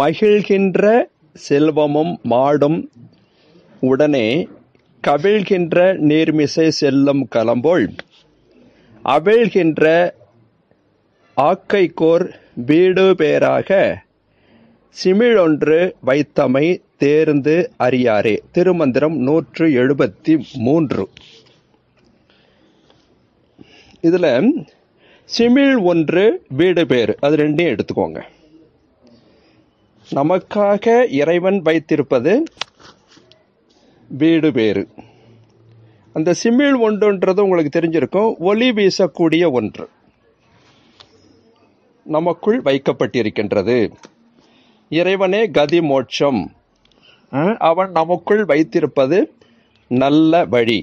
மகிழ்கின்ற செல்வமும் மாடும் உடனே கவிழ்கின்ற நீர்மிசை செல்லும் கலம்போல் அவிழ்கின்ற ஆக்கைக்கோர் வீடு பேராக சிமிழொன்று வைத்தமை தேர்ந்து அறியாரே திருமந்திரம் நூற்று எழுபத்தி மூன்று இதில் சிமிழ் ஒன்று வீடு பேர் அது ரெண்டையும் எடுத்துக்கோங்க நமக்காக இறைவன் வைத்திருப்பது வீடு பேறு அந்த சிமிழ் ஒன்றுன்றது உங்களுக்கு தெரிஞ்சிருக்கும் ஒளி வீசக்கூடிய ஒன்று நமக்குள் வைக்கப்பட்டிருக்கின்றது இறைவனே கதி மோட்சம் அவன் நமக்குள் வைத்திருப்பது நல்ல வழி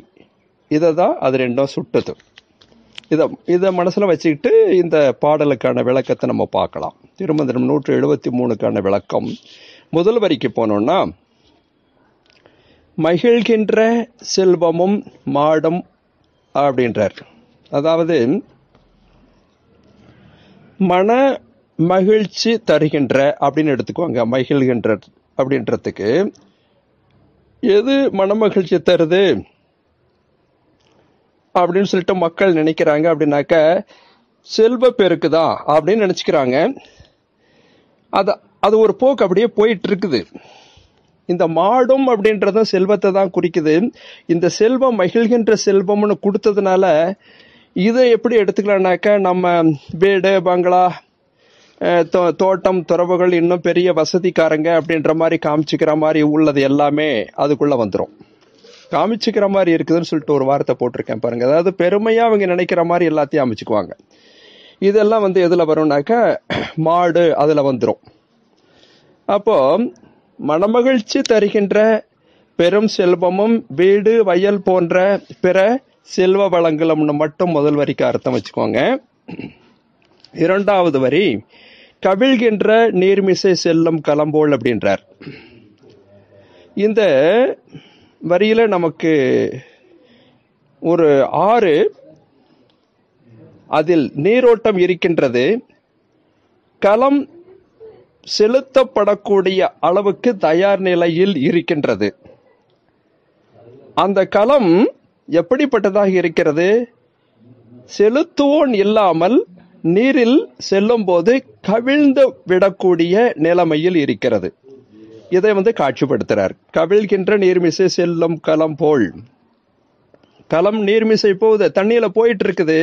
இதை தான் அது ரெண்டும் சுட்டுது இதை இதை மனசில் வச்சுக்கிட்டு இந்த பாடலுக்கான விளக்கத்தை நம்ம பார்க்கலாம் திருமந்திரம் நூற்று எழுபத்தி மூணுக்கான விளக்கம் முதல் வரிக்கு போனோம்னா மகிழ்கின்ற செல்வமும் மாடும் அப்படின்றார் அதாவது மன மகிழ்ச்சி தருகின்ற அப்படின்னு எடுத்துக்குவாங்க மகிழ்கின்ற அப்படின்றதுக்கு எது மன மகிழ்ச்சி தருது அப்படின்னு சொல்லிட்டு மக்கள் நினைக்கிறாங்க அப்படின்னாக்க செல்வ பெருக்கு தான் அப்படின்னு நினச்சிக்கிறாங்க அது அது ஒரு போக்கு அப்படியே போயிட்டு இருக்குது இந்த மாடும் அப்படின்றத செல்வத்தை தான் குறிக்குது இந்த செல்வம் மகிழ்கின்ற செல்வம்னு கொடுத்ததுனால இதை எப்படி எடுத்துக்கலாம்னாக்க நம்ம வீடு பங்களா தோ தோட்டம் துறவுகள் இன்னும் பெரிய வசதிக்காரங்க அப்படின்ற மாதிரி காமிச்சிக்கிற மாதிரி உள்ளது எல்லாமே அதுக்குள்ளே வந்துடும் காமிச்சுக்கிற மாதிரி இருக்குதுன்னு சொல்லிட்டு ஒரு வார்த்தை போட்டிருக்கேன் பாருங்க அதாவது பெருமையா அவங்க நினைக்கிற மாதிரி எல்லாத்தையும் அமைச்சுக்குவாங்க இதெல்லாம் வந்து எதுல வரும்னாக்க மாடு அதுல வந்துடும் அப்போ மனமகிழ்ச்சி தருகின்ற பெரும் செல்வமும் வீடு வயல் போன்ற பிற செல்வ வளங்களும்னு மட்டும் முதல் வரிக்கு அர்த்தம் வச்சுக்கோங்க இரண்டாவது வரி கவிழ்கின்ற நீர்மிசை செல்லும் கலம்போல் அப்படின்றார் இந்த வரியில் நமக்கு ஒரு ஆறு அதில் நீரோட்டம் இருக்கின்றது களம் செலுத்தப்படக்கூடிய அளவுக்கு தயார் நிலையில் இருக்கின்றது அந்த களம் எப்படிப்பட்டதாக இருக்கிறது செலுத்துவோன் இல்லாமல் நீரில் செல்லும்போது கவிழ்ந்து விடக்கூடிய நிலைமையில் இருக்கிறது இதை வந்து காட்சிப்படுத்துகிறார் கவிழ்கின்ற நீர்மிசை செல்லும் களம் போல் களம் நீர்மிசை போகுது தண்ணியில் போயிட்டு இருக்குது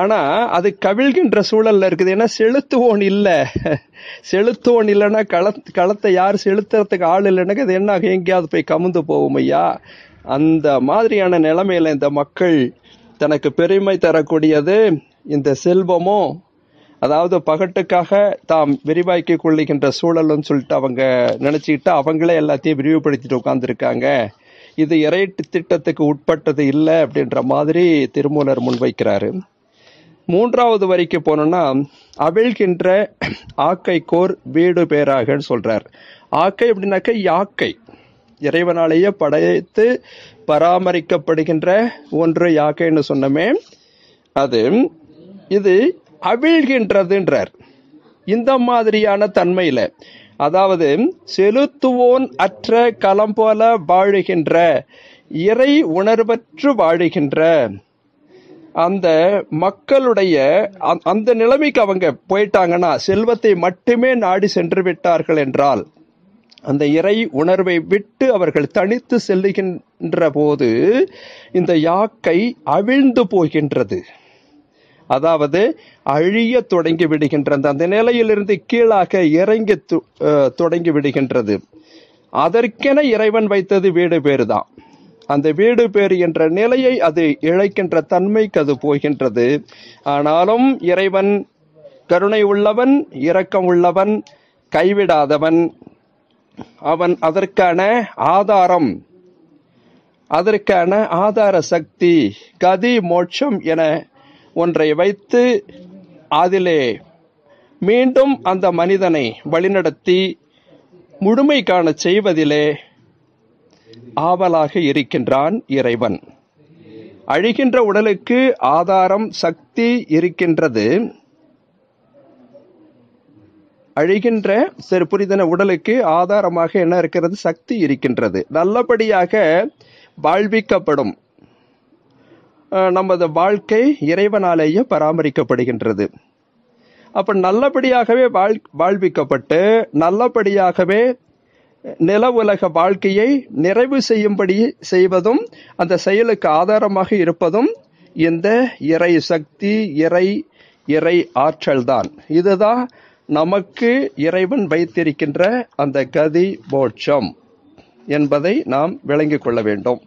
ஆனால் அது கவிழ்கின்ற சூழலில் இருக்குது ஏன்னா செலுத்துவோன் இல்லை செலுத்துவோன் இல்லைன்னா கள களத்தை யார் செலுத்துறதுக்கு ஆள் இல்லைன்னாக்க அது என்ன எங்கேயாவது போய் கமுந்து போகும் ஐயா அந்த மாதிரியான நிலைமையில் இந்த மக்கள் தனக்கு பெருமை தரக்கூடியது இந்த செல்வமும் அதாவது பகட்டுக்காக தாம் விரிவாக்கி கொள்ளுகின்ற சூழல்னு சொல்லிட்டு அவங்க நினச்சிக்கிட்டு அவங்களே எல்லாத்தையும் விரிவுபடுத்திட்டு உட்காந்துருக்காங்க இது இறை திட்டத்துக்கு உட்பட்டது இல்லை அப்படின்ற மாதிரி திருமூலர் முன்வைக்கிறாரு மூன்றாவது வரைக்கு போனோம்னா அவிழ்கின்ற ஆக்கை கோர் வீடு பேராகன்னு சொல்றார் ஆக்கை அப்படின்னாக்க யாக்கை இறைவனாலேயே படைத்து பராமரிக்கப்படுகின்ற ஒன்று யாக்கைன்னு சொன்னமே அது இது அவிழ்கின்றதுன்றார் இந்த மாதிரியான தன்மையில அதாவது செலுத்துவோன் அற்ற களம் போல வாழுகின்ற இறை உணர்வற்று வாழுகின்ற அந்த மக்களுடைய அந்த நிலைமைக்கு அவங்க போயிட்டாங்கன்னா செல்வத்தை மட்டுமே நாடி சென்று விட்டார்கள் என்றால் அந்த இறை உணர்வை விட்டு அவர்கள் தனித்து செல்லுகின்ற போது இந்த யாக்கை அவிழ்ந்து போகின்றது அதாவது அழிய தொடங்கி விடுகின்றது அந்த நிலையிலிருந்து கீழாக இறங்கி தொடங்கி விடுகின்றது அதற்கென இறைவன் வைத்தது வீடு பேரு தான் அந்த வீடு பேர் என்ற நிலையை அது இழைக்கின்ற தன்மைக்கு அது போகின்றது ஆனாலும் இறைவன் கருணை உள்ளவன் இரக்கம் உள்ளவன் கைவிடாதவன் அவன் அதற்கான ஆதாரம் அதற்கான ஆதார சக்தி கதி மோட்சம் என ஒன்றை வைத்து அதிலே மீண்டும் அந்த மனிதனை வழிநடத்தி முழுமை காண செய்வதிலே ஆவலாக இருக்கின்றான் இறைவன் அழிகின்ற உடலுக்கு ஆதாரம் சக்தி இருக்கின்றது அழிகின்ற சிறு புரிதன உடலுக்கு ஆதாரமாக என்ன இருக்கிறது சக்தி இருக்கின்றது நல்லபடியாக வாழ்விக்கப்படும் நமது வாழ்க்கை இறைவனாலேயே பராமரிக்கப்படுகின்றது அப்போ நல்லபடியாகவே வாழ் வாழ்விக்கப்பட்டு நல்லபடியாகவே நில உலக வாழ்க்கையை நிறைவு செய்யும்படி செய்வதும் அந்த செயலுக்கு ஆதாரமாக இருப்பதும் இந்த இறை சக்தி இறை இறை ஆற்றல் தான் இதுதான் நமக்கு இறைவன் வைத்திருக்கின்ற அந்த கதி மோட்சம் என்பதை நாம் விளங்கிக் கொள்ள வேண்டும்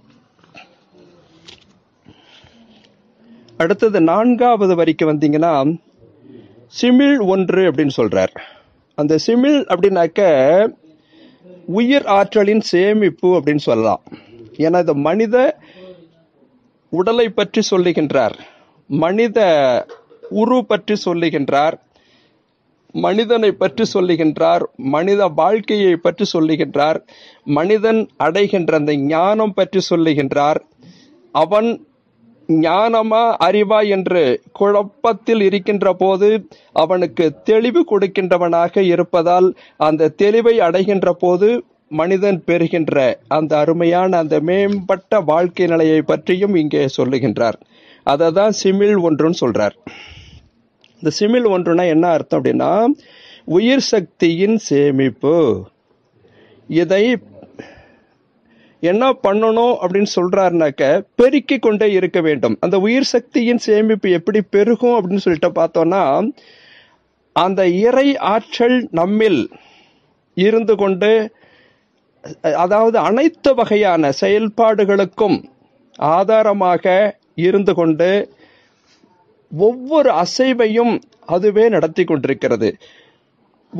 அடுத்தது நான்காவது வரிக்கு வந்தீங்கன்னா சிமிழ் ஒன்று அப்படின்னு சொல்றார் அந்த சிமிழ் அப்படின்னாக்க உயிர் ஆற்றலின் சேமிப்பு அப்படின்னு சொல்லலாம் ஏன்னா இந்த மனித உடலை பற்றி சொல்லுகின்றார் மனித உரு பற்றி சொல்லுகின்றார் மனிதனை பற்றி சொல்லுகின்றார் மனித வாழ்க்கையை பற்றி சொல்லுகின்றார் மனிதன் அடைகின்ற அந்த ஞானம் பற்றி சொல்லுகின்றார் அவன் ஞானமா அறிவா என்று குழப்பத்தில் இருக்கின்ற போது அவனுக்கு தெளிவு கொடுக்கின்றவனாக இருப்பதால் அந்த தெளிவை அடைகின்ற போது மனிதன் பெறுகின்ற அந்த அருமையான அந்த மேம்பட்ட வாழ்க்கை நிலையை பற்றியும் இங்கே சொல்லுகின்றார் அதை தான் சிமிழ் ஒன்றுன்னு சொல்றார் இந்த சிமிழ் ஒன்றுனா என்ன அர்த்தம் அப்படின்னா உயிர் சக்தியின் சேமிப்பு இதை என்ன பண்ணணும் அப்படின்னு சொல்றாருனாக்க பெருக்கி கொண்டே இருக்க வேண்டும் அந்த உயிர் சக்தியின் சேமிப்பு எப்படி பெருகும் அப்படின்னு சொல்லிட்டு பார்த்தோம்னா அந்த இறை ஆற்றல் நம்மில் இருந்து கொண்டு அதாவது அனைத்து வகையான செயல்பாடுகளுக்கும் ஆதாரமாக இருந்து கொண்டு ஒவ்வொரு அசைவையும் அதுவே நடத்தி கொண்டிருக்கிறது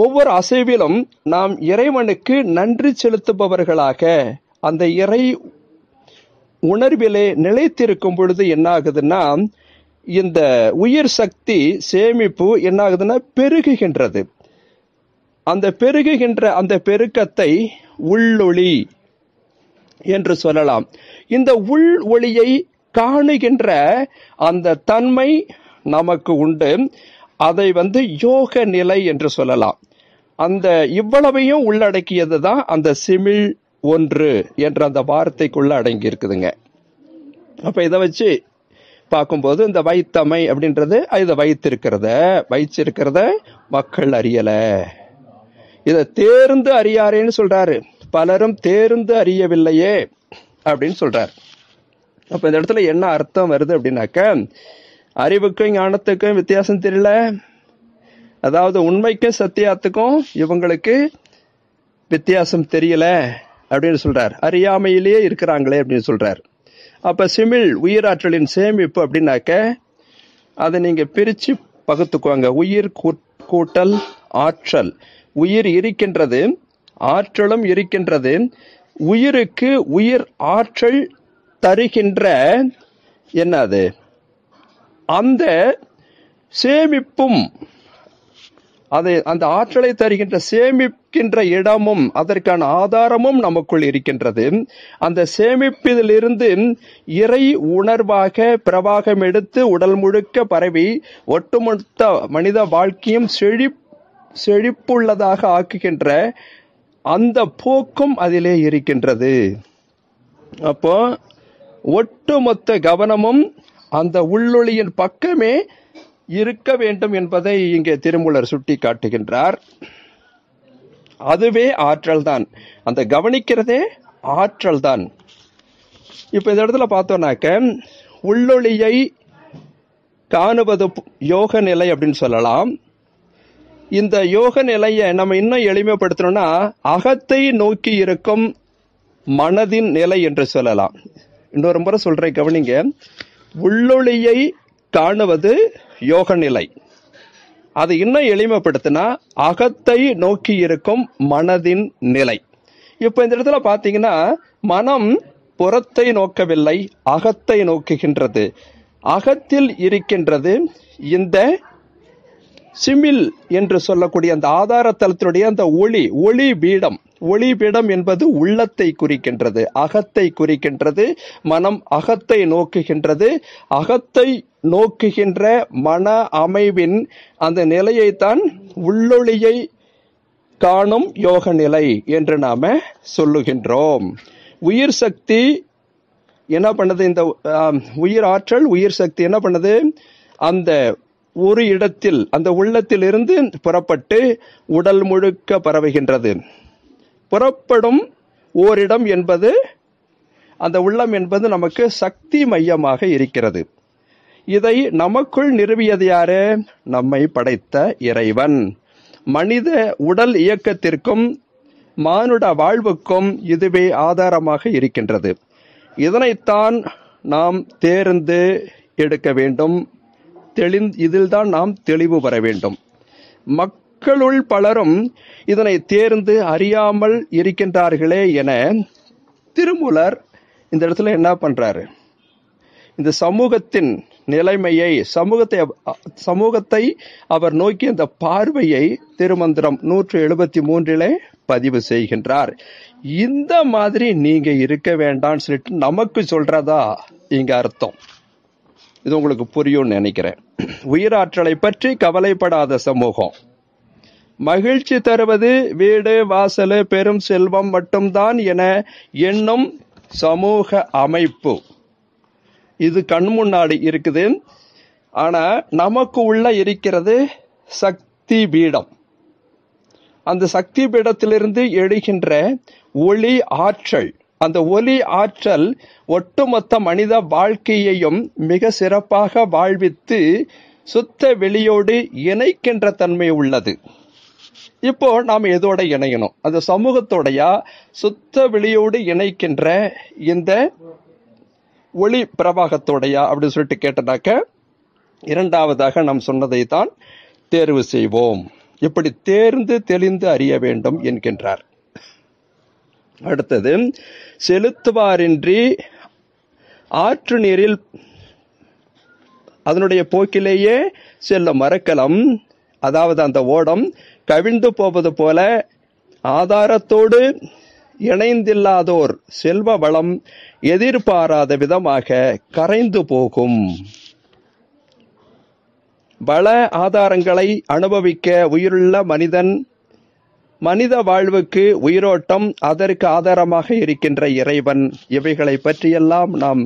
ஒவ்வொரு அசைவிலும் நாம் இறைவனுக்கு நன்றி செலுத்துபவர்களாக அந்த இறை உணர்விலே நிலைத்திருக்கும் பொழுது என்ன ஆகுதுன்னா இந்த உயிர் சக்தி சேமிப்பு என்ன ஆகுதுன்னா பெருகுகின்றது அந்த பெருகுகின்ற அந்த பெருக்கத்தை உள்ளொளி என்று சொல்லலாம் இந்த உள் ஒளியை காணுகின்ற அந்த தன்மை நமக்கு உண்டு அதை வந்து யோக நிலை என்று சொல்லலாம் அந்த இவ்வளவையும் உள்ளடக்கியது தான் அந்த சிமிழ் ஒன்று என்ற அந்த வார்த்தைக்குள்ளே அடங்கி இருக்குதுங்க அப்போ இதை வச்சு பார்க்கும்போது இந்த வைத்தமை அப்படின்றது இதை வைத்திருக்கிறத வைச்சிருக்கிறத மக்கள் அறியலை இதை தேர்ந்து அறியாரேன்னு சொல்கிறாரு பலரும் தேர்ந்து அறியவில்லையே அப்படின்னு சொல்கிறார் அப்போ இந்த இடத்துல என்ன அர்த்தம் வருது அப்படின்னாக்க அறிவுக்கும் ஞானத்துக்கும் வித்தியாசம் தெரியல அதாவது உண்மைக்கும் சத்தியாத்துக்கும் இவங்களுக்கு வித்தியாசம் தெரியல அப்படின்னு சொல்றார் அறியாமையிலேயே இருக்கிறாங்களே அப்படின்னு சொல்றார் அப்ப சிமிழ் உயிராற்றலின் சேமிப்பு அப்படின்னாக்க அதை நீங்க பிரிச்சு பகுத்துக்குவாங்க உயிர் கூட்டல் ஆற்றல் உயிர் இருக்கின்றது ஆற்றலும் இருக்கின்றது உயிருக்கு உயிர் ஆற்றல் தருகின்ற என்னது அந்த சேமிப்பும் அதை அந்த ஆற்றலை தருகின்ற சேமிக்கின்ற இடமும் அதற்கான ஆதாரமும் நமக்குள் இருக்கின்றது அந்த சேமிப்பிலிருந்து இறை உணர்வாக பிரவாகம் எடுத்து உடல் முழுக்க பரவி ஒட்டுமொத்த மனித வாழ்க்கையும் செழி செழிப்புள்ளதாக ஆக்குகின்ற அந்த போக்கும் அதிலே இருக்கின்றது அப்போ ஒட்டுமொத்த கவனமும் அந்த உள்ளொளியின் பக்கமே இருக்க வேண்டும் என்பதை இங்கே திருமூலர் சுட்டி காட்டுகின்றார் அதுவே ஆற்றல் தான் அந்த கவனிக்கிறதே ஆற்றல் தான் இப்போ இந்த இடத்துல பார்த்தோம்னாக்க உள்ளொளியை காணுவது யோக நிலை அப்படின்னு சொல்லலாம் இந்த யோக நிலையை நம்ம இன்னும் எளிமைப்படுத்தணும்னா அகத்தை நோக்கி இருக்கும் மனதின் நிலை என்று சொல்லலாம் இன்னொரு முறை சொல்கிறேன் கவனிங்க உள்ளொளியை காணுவது யோக நிலை அது இன்னும் எளிமைப்படுத்தினா அகத்தை நோக்கி இருக்கும் மனதின் நிலை இப்போ இந்த இடத்துல பார்த்தீங்கன்னா மனம் புறத்தை நோக்கவில்லை அகத்தை நோக்குகின்றது அகத்தில் இருக்கின்றது இந்த சிமில் என்று சொல்லக்கூடிய அந்த ஆதாரத்தலத்தினுடைய அந்த ஒளி ஒளி பீடம் ஒளிபிடம் என்பது உள்ளத்தை குறிக்கின்றது அகத்தை குறிக்கின்றது மனம் அகத்தை நோக்குகின்றது அகத்தை நோக்குகின்ற மன அமைவின் அந்த நிலையைத்தான் உள்ளொளியை காணும் யோக நிலை என்று நாம சொல்லுகின்றோம் உயிர் சக்தி என்ன பண்ணுது இந்த உயிர் ஆற்றல் உயிர் சக்தி என்ன பண்ணுது அந்த ஒரு இடத்தில் அந்த உள்ளத்திலிருந்து புறப்பட்டு உடல் முழுக்க பரவுகின்றது புறப்படும் ஓரிடம் என்பது அந்த உள்ளம் என்பது நமக்கு சக்தி மையமாக இருக்கிறது இதை நமக்குள் நிறுவியது யாரு நம்மை படைத்த இறைவன் மனித உடல் இயக்கத்திற்கும் மானுட வாழ்வுக்கும் இதுவே ஆதாரமாக இருக்கின்றது இதனைத்தான் நாம் தேர்ந்து எடுக்க வேண்டும் தெளிந் இதில்தான் நாம் தெளிவு பெற வேண்டும் மக் மக்களுள் பலரும் இதனை தேர்ந்து அறியாமல் இருக்கின்றார்களே என திருமூலர் இந்த இடத்துல என்ன பண்றாரு இந்த சமூகத்தின் நிலைமையை சமூகத்தை சமூகத்தை அவர் நோக்கி அந்த பார்வையை திருமந்திரம் நூற்று எழுபத்தி மூன்றிலே பதிவு செய்கின்றார் இந்த மாதிரி நீங்க இருக்க வேண்டாம்னு சொல்லிட்டு நமக்கு சொல்றதா இங்க அர்த்தம் இது உங்களுக்கு புரியும்னு நினைக்கிறேன் உயிராற்றலை பற்றி கவலைப்படாத சமூகம் மகிழ்ச்சி தருவது வீடு வாசல் பெரும் செல்வம் மட்டும்தான் என எண்ணும் சமூக அமைப்பு இது கண் முன்னாடி இருக்குது ஆனால் நமக்கு உள்ள இருக்கிறது சக்தி பீடம் அந்த சக்தி பீடத்திலிருந்து எழுகின்ற ஒளி ஆற்றல் அந்த ஒலி ஆற்றல் ஒட்டுமொத்த மனித வாழ்க்கையையும் மிக சிறப்பாக வாழ்வித்து சுத்த வெளியோடு இணைக்கின்ற தன்மை உள்ளது இப்போ நாம் எதோட இணையணும் அந்த சமூகத்தோடைய சுத்த வெளியோடு இணைக்கின்ற இந்த ஒளி பிரவாகத்தோடையா அப்படின்னு சொல்லிட்டு கேட்டதாக்க இரண்டாவதாக நாம் சொன்னதை தான் தேர்வு செய்வோம் இப்படி தேர்ந்து தெளிந்து அறிய வேண்டும் என்கின்றார் அடுத்தது செலுத்துவாரின்றி ஆற்று நீரில் அதனுடைய போக்கிலேயே செல்ல மரக்கலம் அதாவது அந்த ஓடம் கவிழ்ந்து போவது போல ஆதாரத்தோடு இணைந்தில்லாதோர் செல்வ வளம் எதிர்பாராத விதமாக கரைந்து போகும் வள ஆதாரங்களை அனுபவிக்க உயிருள்ள மனிதன் மனித வாழ்வுக்கு உயிரோட்டம் அதற்கு ஆதாரமாக இருக்கின்ற இறைவன் இவைகளை பற்றியெல்லாம் நாம்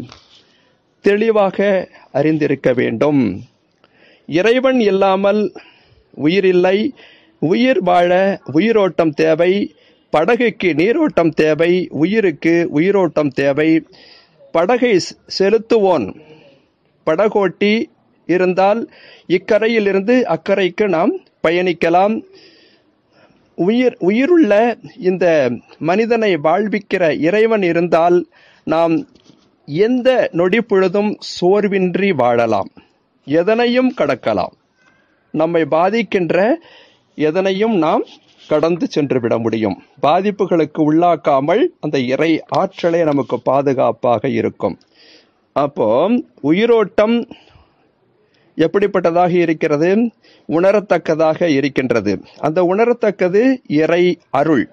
தெளிவாக அறிந்திருக்க வேண்டும் இறைவன் இல்லாமல் உயிரில்லை உயிர் வாழ உயிரோட்டம் தேவை படகுக்கு நீரோட்டம் தேவை உயிருக்கு உயிரோட்டம் தேவை படகை செலுத்துவோன் படகோட்டி இருந்தால் இக்கரையிலிருந்து அக்கறைக்கு நாம் பயணிக்கலாம் உயிர் உயிருள்ள இந்த மனிதனை வாழ்விக்கிற இறைவன் இருந்தால் நாம் எந்த நொடி பொழுதும் சோர்வின்றி வாழலாம் எதனையும் கடக்கலாம் நம்மை பாதிக்கின்ற எதனையும் நாம் கடந்து சென்று விட முடியும் பாதிப்புகளுக்கு உள்ளாக்காமல் அந்த இறை ஆற்றலே நமக்கு பாதுகாப்பாக இருக்கும் அப்போ உயிரோட்டம் எப்படிப்பட்டதாக இருக்கிறது உணரத்தக்கதாக இருக்கின்றது அந்த உணரத்தக்கது இறை அருள்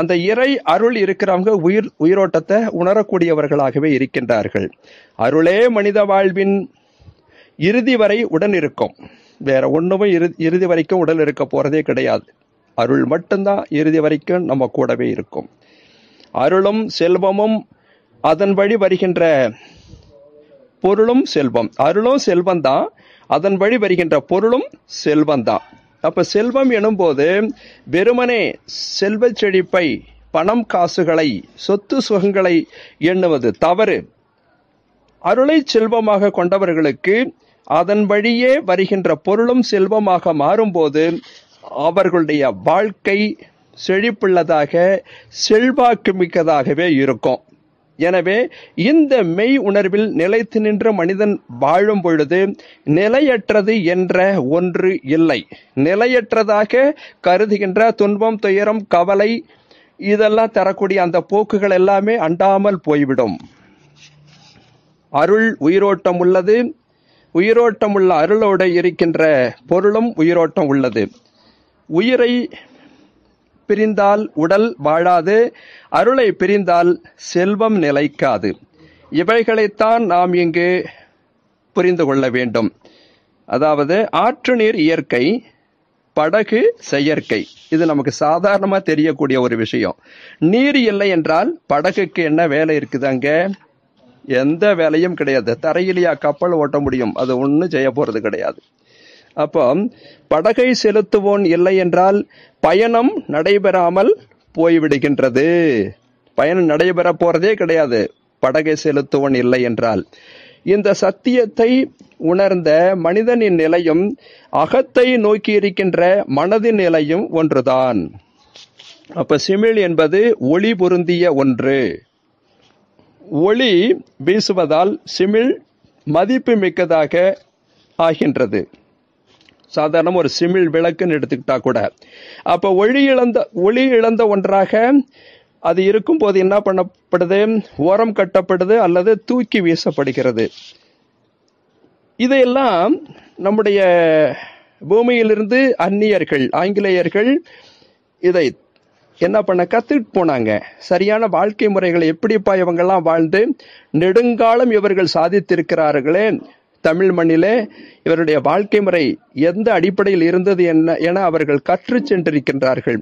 அந்த இறை அருள் இருக்கிறவங்க உயிர் உயிரோட்டத்தை உணரக்கூடியவர்களாகவே இருக்கின்றார்கள் அருளே மனித வாழ்வின் இறுதி வரை உடன் இருக்கும் வேற ஒன்றுமே இறுதி வரைக்கும் உடல் இருக்க போகிறதே கிடையாது அருள் மட்டும்தான் இறுதி வரைக்கும் நம்ம கூடவே இருக்கும் அருளும் செல்வமும் அதன் வழி வருகின்ற பொருளும் செல்வம் அருளும் செல்வம் தான் அதன் வழி வருகின்ற பொருளும் செல்வம் தான் அப்போ செல்வம் எனும்போது வெறுமனே செல்வ செழிப்பை பணம் காசுகளை சொத்து சுகங்களை எண்ணுவது தவறு அருளை செல்வமாக கொண்டவர்களுக்கு அதன் வழியே வருகின்ற பொருளும் செல்வமாக மாறும்போது அவர்களுடைய வாழ்க்கை செழிப்புள்ளதாக செல்வாக்கு மிக்கதாகவே இருக்கும் எனவே இந்த மெய் உணர்வில் நிலைத்து நின்ற மனிதன் வாழும் பொழுது நிலையற்றது என்ற ஒன்று இல்லை நிலையற்றதாக கருதுகின்ற துன்பம் துயரம் கவலை இதெல்லாம் தரக்கூடிய அந்த போக்குகள் எல்லாமே அண்டாமல் போய்விடும் அருள் உயிரோட்டம் உள்ளது உயிரோட்டம் உள்ள அருளோடு இருக்கின்ற பொருளும் உயிரோட்டம் உள்ளது உயிரை பிரிந்தால் உடல் வாழாது அருளை பிரிந்தால் செல்வம் நிலைக்காது இவைகளைத்தான் நாம் இங்கு புரிந்து கொள்ள வேண்டும் அதாவது ஆற்று நீர் இயற்கை படகு செயற்கை இது நமக்கு சாதாரணமாக தெரியக்கூடிய ஒரு விஷயம் நீர் இல்லை என்றால் படகுக்கு என்ன வேலை இருக்குது அங்கே எந்த வேலையும் கிடையாது தரையிலேயா கப்பல் ஓட்ட முடியும் அது ஒன்றும் செய்ய போகிறது கிடையாது அப்போ படகை செலுத்துவோன் இல்லை என்றால் பயணம் நடைபெறாமல் போய்விடுகின்றது பயணம் நடைபெற போகிறதே கிடையாது படகை செலுத்துவன் இல்லை என்றால் இந்த சத்தியத்தை உணர்ந்த மனிதனின் நிலையும் அகத்தை நோக்கி இருக்கின்ற மனதின் நிலையும் ஒன்றுதான் அப்ப சிமிழ் என்பது ஒளி பொருந்திய ஒன்று ஒளி வீசுவதால் சிமிழ் மதிப்பு மிக்கதாக ஆகின்றது சாதாரணம் ஒரு சிமிழ் விளக்குன்னு எடுத்துக்கிட்டா கூட அப்போ ஒளி இழந்த ஒளி இழந்த ஒன்றாக அது இருக்கும்போது என்ன பண்ணப்படுது ஓரம் கட்டப்படுது அல்லது தூக்கி வீசப்படுகிறது இதையெல்லாம் நம்முடைய பூமியிலிருந்து அந்நியர்கள் ஆங்கிலேயர்கள் இதை என்ன பண்ண கத்துட்டு போனாங்க சரியான வாழ்க்கை முறைகளை எப்படிப்பா இவங்கெல்லாம் வாழ்ந்து நெடுங்காலம் இவர்கள் சாதித்திருக்கிறார்களே தமிழ் மண்ணிலே இவருடைய வாழ்க்கை முறை எந்த அடிப்படையில் இருந்தது என்ன என அவர்கள் கற்று சென்றிருக்கின்றார்கள்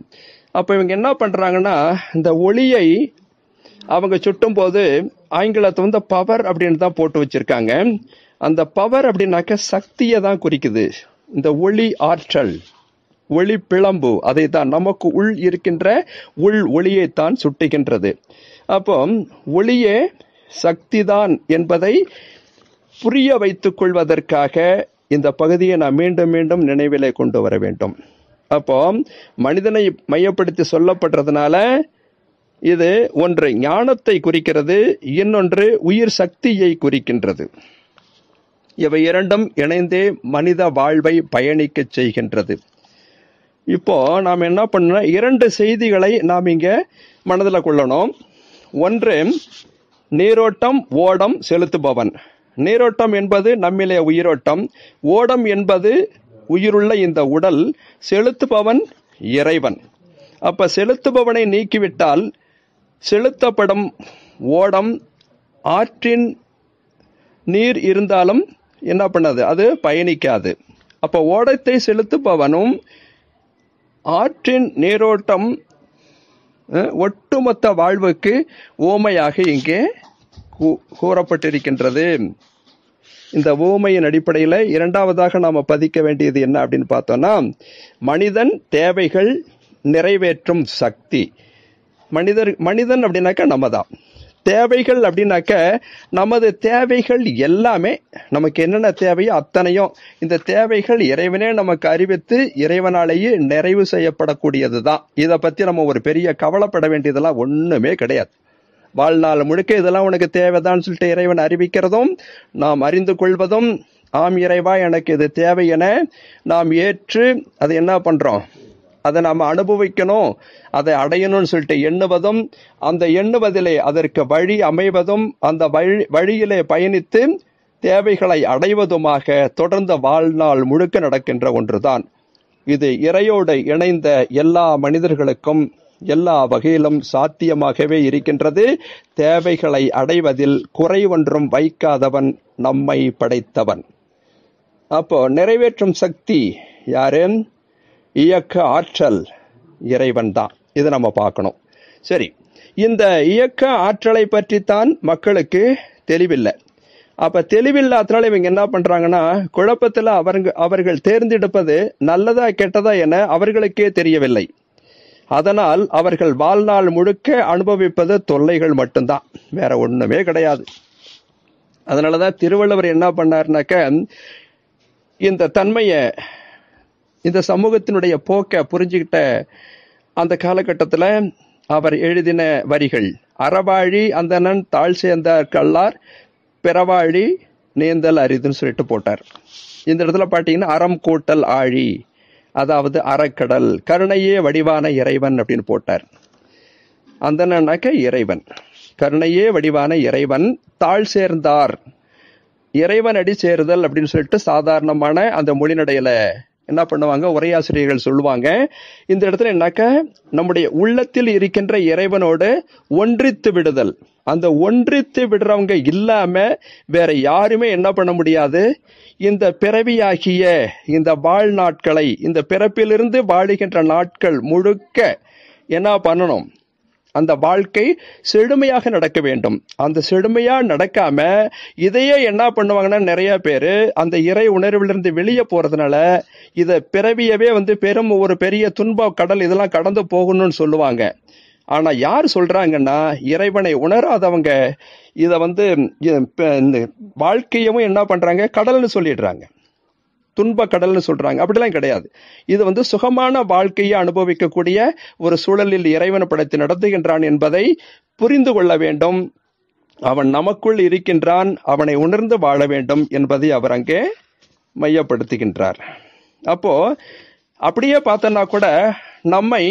அப்போ இவங்க என்ன பண்ணுறாங்கன்னா இந்த ஒளியை அவங்க சுட்டும் போது ஆங்கிலத்தை வந்து பவர் அப்படின்னு தான் போட்டு வச்சுருக்காங்க அந்த பவர் அப்படின்னாக்க சக்தியை தான் குறிக்குது இந்த ஒளி ஆற்றல் வெளிப்பிளம்பு அதை தான் நமக்கு உள் இருக்கின்ற உள் ஒளியை தான் சுட்டுகின்றது அப்போ ஒளியே சக்திதான் என்பதை புரிய வைத்துக் கொள்வதற்காக இந்த பகுதியை நான் மீண்டும் மீண்டும் நினைவிலே கொண்டு வர வேண்டும் அப்போ மனிதனை மையப்படுத்தி சொல்லப்படுறதுனால இது ஒன்று ஞானத்தை குறிக்கிறது இன்னொன்று உயிர் சக்தியை குறிக்கின்றது இவை இரண்டும் இணைந்தே மனித வாழ்வை பயணிக்கச் செய்கின்றது இப்போ நாம் என்ன பண்ணணும் இரண்டு செய்திகளை நாம் இங்கே மனதில் கொள்ளணும் ஒன்று நீரோட்டம் ஓடம் செலுத்துபவன் நீரோட்டம் என்பது நம்மிலே உயிரோட்டம் ஓடம் என்பது உயிருள்ள இந்த உடல் செலுத்துபவன் இறைவன் அப்போ செலுத்துபவனை நீக்கிவிட்டால் செலுத்தப்படும் ஓடம் ஆற்றின் நீர் இருந்தாலும் என்ன பண்ணது அது பயணிக்காது அப்போ ஓடத்தை செலுத்துபவனும் ஆற்றின் நீரோட்டம் ஒட்டுமொத்த வாழ்வுக்கு ஓமையாக இங்கே கூறப்பட்டிருக்கின்றது இந்த ஓமையின் அடிப்படையில் இரண்டாவதாக நாம் பதிக்க வேண்டியது என்ன அப்படின்னு பார்த்தோம்னா மனிதன் தேவைகள் நிறைவேற்றும் சக்தி மனிதர் மனிதன் அப்படின்னாக்கா நம்ம தான் தேவைகள் அப்படின்னாக்க நமது தேவைகள் எல்லாமே நமக்கு என்னென்ன தேவையோ அத்தனையும் இந்த தேவைகள் இறைவனே நமக்கு அறிவித்து இறைவனாலேயே நிறைவு செய்யப்படக்கூடியது தான் இதை பற்றி நம்ம ஒரு பெரிய கவலைப்பட வேண்டியதெல்லாம் ஒன்றுமே கிடையாது வாழ்நாள் முழுக்க இதெல்லாம் உனக்கு தேவைதான்னு சொல்லிட்டு இறைவன் அறிவிக்கிறதும் நாம் அறிந்து கொள்வதும் ஆம் இறைவா எனக்கு இது தேவை என நாம் ஏற்று அதை என்ன பண்ணுறோம் அதை நாம் அனுபவிக்கணும் அதை அடையணும்னு சொல்லிட்டு எண்ணுவதும் அந்த எண்ணுவதிலே அதற்கு வழி அமைவதும் அந்த வழி வழியிலே பயணித்து தேவைகளை அடைவதுமாக தொடர்ந்த வாழ்நாள் முழுக்க நடக்கின்ற ஒன்றுதான் இது இறையோடு இணைந்த எல்லா மனிதர்களுக்கும் எல்லா வகையிலும் சாத்தியமாகவே இருக்கின்றது தேவைகளை அடைவதில் குறைவொன்றும் வைக்காதவன் நம்மை படைத்தவன் அப்போ நிறைவேற்றும் சக்தி யாரேன் இயக்க ஆற்றல் இறைவன் தான் இதை நம்ம பார்க்கணும் சரி இந்த இயக்க ஆற்றலை பற்றித்தான் மக்களுக்கு தெளிவில்லை அப்போ தெளிவில்லாதனால இவங்க என்ன பண்ணுறாங்கன்னா குழப்பத்தில் அவர்கள் அவர்கள் தேர்ந்தெடுப்பது நல்லதா கெட்டதா என அவர்களுக்கே தெரியவில்லை அதனால் அவர்கள் வாழ்நாள் முழுக்க அனுபவிப்பது தொல்லைகள் மட்டும்தான் வேற ஒன்றுமே கிடையாது அதனால தான் திருவள்ளுவர் என்ன பண்ணார்னாக்க இந்த தன்மையை இந்த சமூகத்தினுடைய போக்கை புரிஞ்சுக்கிட்ட அந்த காலகட்டத்தில் அவர் எழுதின வரிகள் அறவாழி அந்தணன் தாழ் சேர்ந்தார் கல்லார் பிறவாழி நேந்தல் அரிதுன்னு சொல்லிட்டு போட்டார் இந்த இடத்துல பார்த்தீங்கன்னா அறம் கூட்டல் ஆழி அதாவது அறக்கடல் கருணையே வடிவான இறைவன் அப்படின்னு போட்டார் அந்தனனாக்க இறைவன் கருணையே வடிவான இறைவன் தாழ் சேர்ந்தார் இறைவன் அடி சேருதல் அப்படின்னு சொல்லிட்டு சாதாரணமான அந்த மொழிநடையில என்ன பண்ணுவாங்க உரையாசிரியர்கள் சொல்லுவாங்க இந்த இடத்துல என்னக்கா நம்முடைய உள்ளத்தில் இருக்கின்ற இறைவனோடு ஒன்றித்து விடுதல் அந்த ஒன்றித்து விடுறவங்க இல்லாம வேற யாருமே என்ன பண்ண முடியாது இந்த பிறவியாகிய இந்த வாழ்நாட்களை இந்த பிறப்பிலிருந்து வாழுகின்ற நாட்கள் முழுக்க என்ன பண்ணணும் அந்த வாழ்க்கை செழுமையாக நடக்க வேண்டும் அந்த செழுமையா நடக்காம இதையே என்ன பண்ணுவாங்கன்னா நிறைய பேர் அந்த இறை உணர்விலிருந்து வெளியே போறதுனால இதை பிறவியவே வந்து பெரும் ஒரு பெரிய துன்ப கடல் இதெல்லாம் கடந்து போகணும்னு சொல்லுவாங்க ஆனா யார் சொல்றாங்கன்னா இறைவனை உணராதவங்க இதை வந்து வாழ்க்கையவும் என்ன பண்றாங்க கடல்னு சொல்லிடுறாங்க துன்ப கடல்னு சொல்றாங்க அப்படிலாம் கிடையாது இது வந்து சுகமான வாழ்க்கையை அனுபவிக்கக்கூடிய ஒரு சூழலில் இறைவன் படைத்து நடத்துகின்றான் என்பதை புரிந்து கொள்ள வேண்டும் அவன் நமக்குள் இருக்கின்றான் அவனை உணர்ந்து வாழ வேண்டும் என்பதை அவர் அங்கே மையப்படுத்துகின்றார் அப்போ அப்படியே பார்த்தோன்னா கூட நம்மை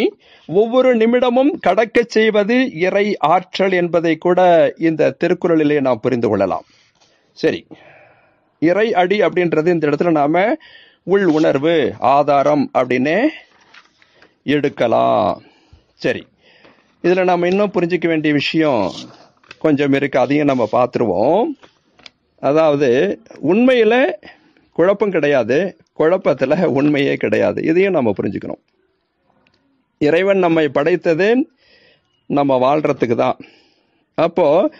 ஒவ்வொரு நிமிடமும் கடக்க செய்வது இறை ஆற்றல் என்பதை கூட இந்த திருக்குறளிலே நாம் புரிந்து கொள்ளலாம் சரி இறை அடி அப்படின்றது இந்த இடத்துல நாம உள் உணர்வு ஆதாரம் அப்படின்னு எடுக்கலாம் சரி இதில் நம்ம இன்னும் புரிஞ்சிக்க வேண்டிய விஷயம் கொஞ்சம் இருக்கு அதையும் நம்ம பார்த்துருவோம் அதாவது உண்மையில் குழப்பம் கிடையாது குழப்பத்தில் உண்மையே கிடையாது இதையும் நம்ம புரிஞ்சுக்கணும் இறைவன் நம்மை படைத்தது நம்ம வாழ்கிறதுக்கு தான் அப்போது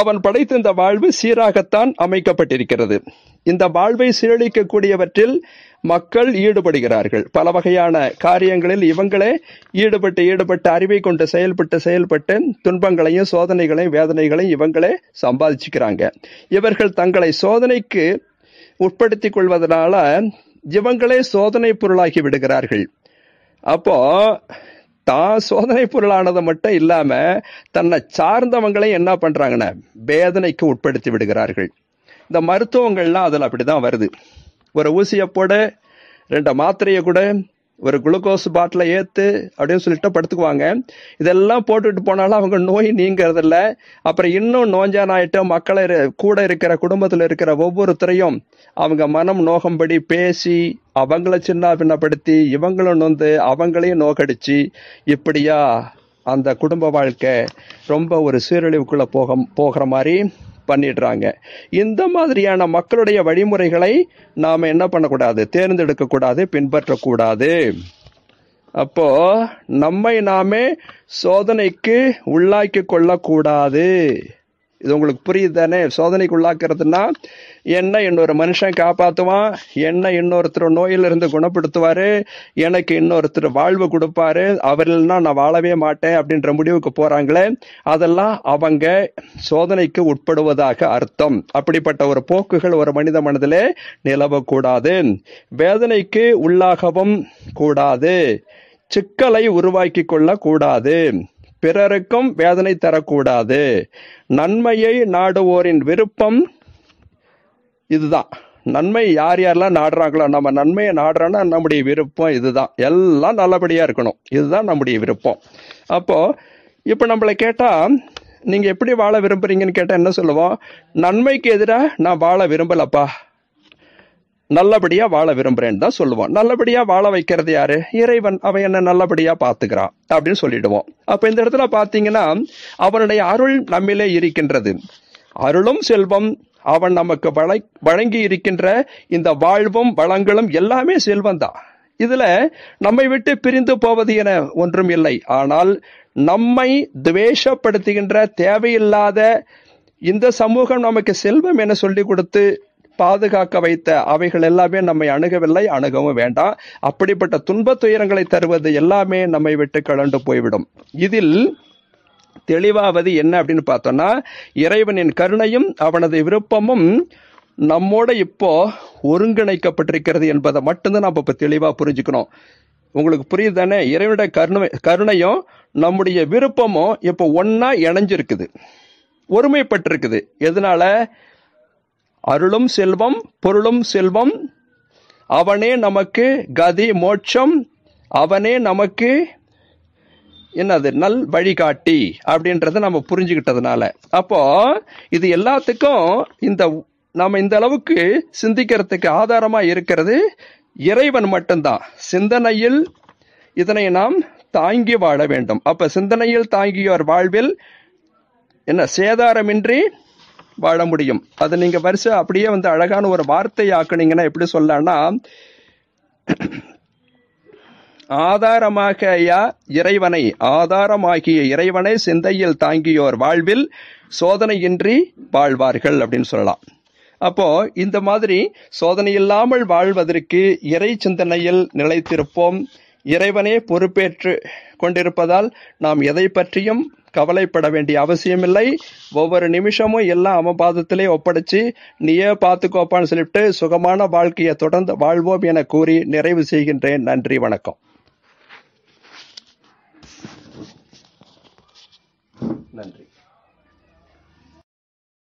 அவன் படைத்த இந்த வாழ்வு சீராகத்தான் அமைக்கப்பட்டிருக்கிறது இந்த வாழ்வை சீரழிக்கக்கூடியவற்றில் மக்கள் ஈடுபடுகிறார்கள் பல வகையான காரியங்களில் இவங்களே ஈடுபட்டு ஈடுபட்டு அறிவை கொண்டு செயல்பட்டு செயல்பட்டு துன்பங்களையும் சோதனைகளையும் வேதனைகளையும் இவங்களே சம்பாதிச்சுக்கிறாங்க இவர்கள் தங்களை சோதனைக்கு உட்படுத்தி கொள்வதனால இவங்களே சோதனை பொருளாகி விடுகிறார்கள் அப்போ தான் சோதனை பொருளானதை மட்டும் இல்லாம தன்னை சார்ந்தவங்களையும் என்ன பண்றாங்கன்னா வேதனைக்கு உட்படுத்தி விடுகிறார்கள் இந்த மருத்துவங்கள்லாம் அதில் அப்படிதான் வருது ஒரு ஊசியை போட ரெண்டு மாத்திரையை கூட ஒரு குளுக்கோஸ் பாட்டில ஏற்று அப்படின்னு சொல்லிட்டு படுத்துக்குவாங்க இதெல்லாம் போட்டுட்டு போனாலும் அவங்க நோய் நீங்கிறதில்ல அப்புறம் இன்னும் நோஞ்சான் ஆயிட்டு மக்களை கூட இருக்கிற குடும்பத்தில் இருக்கிற ஒவ்வொருத்தரையும் அவங்க மனம் நோகம்படி பேசி அவங்கள சின்ன பின்னப்படுத்தி இவங்களும் நொந்து அவங்களையும் நோக்கடிச்சு இப்படியா அந்த குடும்ப வாழ்க்கை ரொம்ப ஒரு சீரழிவுக்குள்ளே போக போகிற மாதிரி பண்ணிடுறாங்க இந்த மாதிரியான மக்களுடைய வழிமுறைகளை நாம் என்ன பண்ணக்கூடாது தேர்ந்தெடுக்கக்கூடாது பின்பற்றக்கூடாது அப்போ நம்மை நாமே சோதனைக்கு உள்ளாக்கி கொள்ளக்கூடாது இது உங்களுக்கு புரியுது தானே சோதனைக்கு உள்ளாக்குறதுன்னா என்ன இன்னொரு மனுஷன் காப்பாற்றுவான் என்ன இன்னொருத்தர் நோயிலிருந்து குணப்படுத்துவார் எனக்கு இன்னொருத்தர் வாழ்வு கொடுப்பாரு அவரில்னா நான் வாழவே மாட்டேன் அப்படின்ற முடிவுக்கு போகிறாங்களே அதெல்லாம் அவங்க சோதனைக்கு உட்படுவதாக அர்த்தம் அப்படிப்பட்ட ஒரு போக்குகள் ஒரு மனித மனதிலே நிலவக்கூடாது வேதனைக்கு உள்ளாகவும் கூடாது சிக்கலை உருவாக்கி கொள்ளக்கூடாது பிறருக்கும் வேதனை தரக்கூடாது நன்மையை நாடுவோரின் விருப்பம் இதுதான் நன்மை யார் யாரெல்லாம் நாடுறாங்களோ நம்ம நன்மையை நாடுறோன்னா நம்முடைய விருப்பம் இதுதான் எல்லாம் நல்லபடியாக இருக்கணும் இதுதான் நம்முடைய விருப்பம் அப்போது இப்போ நம்மளை கேட்டால் நீங்கள் எப்படி வாழ விரும்புகிறீங்கன்னு கேட்டால் என்ன சொல்லுவோம் நன்மைக்கு எதிராக நான் வாழ விரும்பலப்பா நல்லபடியா வாழ விரும்புறேன்னு தான் சொல்லுவோம் நல்லபடியா வாழ வைக்கிறது யாரு இறைவன் அவன் என்ன நல்லபடியா பாத்துக்கிறான் அப்படின்னு சொல்லிடுவோம் அப்ப இந்த இடத்துல பாத்தீங்கன்னா அவனுடைய அருள் நம்மிலே இருக்கின்றது அருளும் செல்வம் அவன் நமக்கு வழங்கி இருக்கின்ற இந்த வாழ்வும் வளங்களும் எல்லாமே செல்வம் தான் இதுல நம்மை விட்டு பிரிந்து போவது என ஒன்றும் இல்லை ஆனால் நம்மை துவேஷப்படுத்துகின்ற தேவையில்லாத இந்த சமூகம் நமக்கு செல்வம் என சொல்லி கொடுத்து பாதுகாக்க வைத்த அவைகள் எல்லாமே நம்மை அணுகவில்லை அணுகவும் வேண்டாம் அப்படிப்பட்ட துன்ப துயரங்களை தருவது எல்லாமே நம்மை விட்டு கலண்டு போய்விடும் இதில் தெளிவாவது என்ன அப்படின்னு பார்த்தோம்னா இறைவனின் கருணையும் அவனது விருப்பமும் நம்மோட இப்போ ஒருங்கிணைக்கப்பட்டிருக்கிறது என்பதை மட்டும்தான் நம்ம இப்போ தெளிவாக புரிஞ்சுக்கணும் உங்களுக்கு புரியுது தானே இறைவனுடைய கருணை கருணையும் நம்முடைய விருப்பமும் இப்போ ஒன்றா இணைஞ்சிருக்குது ஒருமைப்பட்டிருக்குது எதனால அருளும் செல்வம் பொருளும் செல்வம் அவனே நமக்கு கதி மோட்சம் அவனே நமக்கு என்னது நல் வழிகாட்டி அப்படின்றத நம்ம புரிஞ்சுக்கிட்டதுனால அப்போ இது எல்லாத்துக்கும் இந்த நம்ம இந்த அளவுக்கு சிந்திக்கிறதுக்கு ஆதாரமாக இருக்கிறது இறைவன் மட்டும்தான் சிந்தனையில் இதனை நாம் தாங்கி வாழ வேண்டும் அப்போ சிந்தனையில் தாங்கியோர் வாழ்வில் என்ன சேதாரமின்றி வாழ முடியும் அதை நீங்கள் வரிசை அப்படியே வந்து அழகான ஒரு வார்த்தை ஆக்குனீங்கன்னா எப்படி சொல்லலாம்னா ஆதாரமாக இறைவனை ஆதாரமாகிய இறைவனை சிந்தையில் தாங்கியோர் வாழ்வில் சோதனையின்றி வாழ்வார்கள் அப்படின்னு சொல்லலாம் அப்போ இந்த மாதிரி சோதனை இல்லாமல் வாழ்வதற்கு இறை சிந்தனையில் நிலைத்திருப்போம் இறைவனே பொறுப்பேற்று கொண்டிருப்பதால் நாம் எதை பற்றியும் கவலைப்பட வேண்டிய அவசியமில்லை ஒவ்வொரு நிமிஷமும் எல்லாம் அமபாதத்திலே ஒப்படைச்சு நீயே பார்த்துக்கோப்பான்னு சொல்லிட்டு சுகமான வாழ்க்கையை தொடர்ந்து வாழ்வோம் என கூறி நிறைவு செய்கின்றேன் நன்றி வணக்கம்